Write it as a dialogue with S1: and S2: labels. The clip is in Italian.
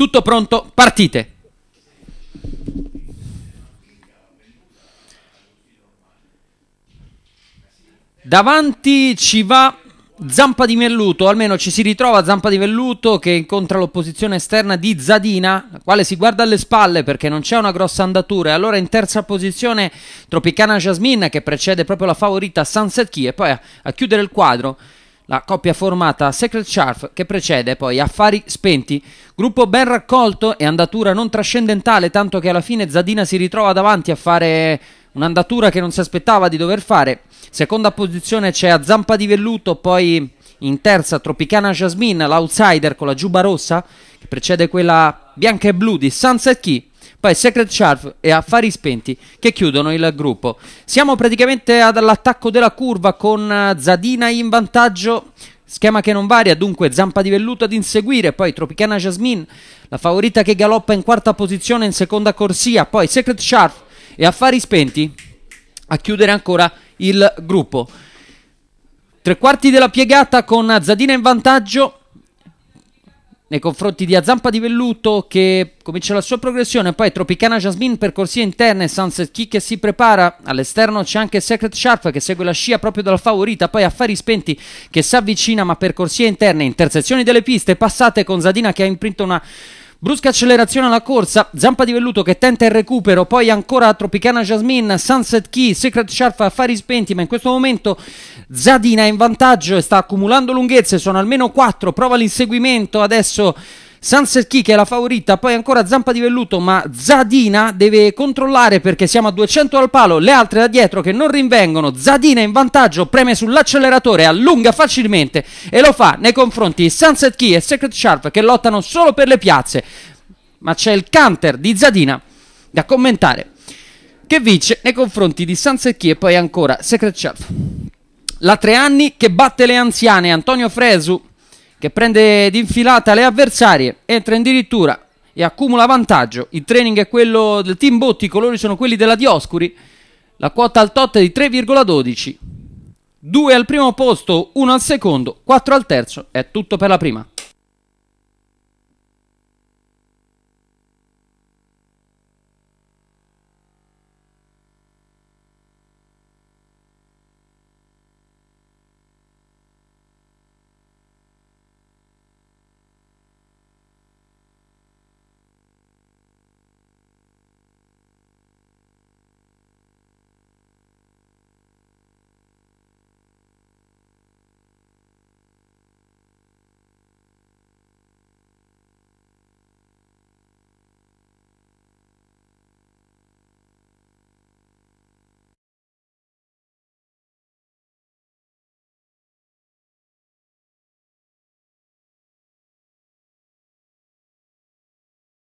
S1: Tutto pronto, partite! Davanti ci va Zampa di Melluto, almeno ci si ritrova Zampa di Velluto che incontra l'opposizione esterna di Zadina, la quale si guarda alle spalle perché non c'è una grossa andatura. E allora in terza posizione Tropicana Jasmine che precede proprio la favorita Sunset Key e poi a, a chiudere il quadro la coppia formata Secret Sharp che precede poi Affari Spenti, gruppo ben raccolto e andatura non trascendentale tanto che alla fine Zadina si ritrova davanti a fare un'andatura che non si aspettava di dover fare, seconda posizione c'è a Zampa di Velluto, poi in terza Tropicana Jasmine, l'outsider con la giubba rossa che precede quella bianca e blu di Sunset Key poi Secret Sharp e Affari Spenti che chiudono il gruppo. Siamo praticamente all'attacco della curva con eh, Zadina in vantaggio. Schema che non varia, dunque Zampa di Velluto ad inseguire, poi Tropicana Jasmine, la favorita che galoppa in quarta posizione in seconda corsia, poi Secret Sharp e Affari Spenti a chiudere ancora il gruppo. Tre quarti della piegata con Zadina in vantaggio, nei confronti di Azampa di Velluto che comincia la sua progressione, poi Tropicana Jasmine per corsie interne, Sunset Kick che si prepara, all'esterno c'è anche Secret Sharp che segue la scia proprio dalla favorita, poi Affari Spenti che si avvicina ma per corsie interne, intersezioni delle piste, passate con Zadina che ha imprinto una Brusca accelerazione alla corsa, zampa di velluto che tenta il recupero, poi ancora Tropicana Jasmine, Sunset Key, Secret Sharp affari spenti, ma in questo momento Zadina è in vantaggio e sta accumulando lunghezze, sono almeno 4, prova l'inseguimento adesso Sunset Key che è la favorita, poi ancora Zampa di Velluto, ma Zadina deve controllare perché siamo a 200 al palo, le altre da dietro che non rinvengono, Zadina in vantaggio, preme sull'acceleratore, allunga facilmente e lo fa nei confronti di Sunset Key e Secret Sharp che lottano solo per le piazze, ma c'è il counter di Zadina da commentare che vince nei confronti di Sunset Key e poi ancora Secret Sharp. La anni che batte le anziane, Antonio Fresu che prende d'infilata le avversarie, entra in dirittura e accumula vantaggio. Il training è quello del team Botti, i colori sono quelli della Dioscuri. La quota al tot è di 3,12. 2 al primo posto, 1 al secondo, 4 al terzo, è tutto per la prima.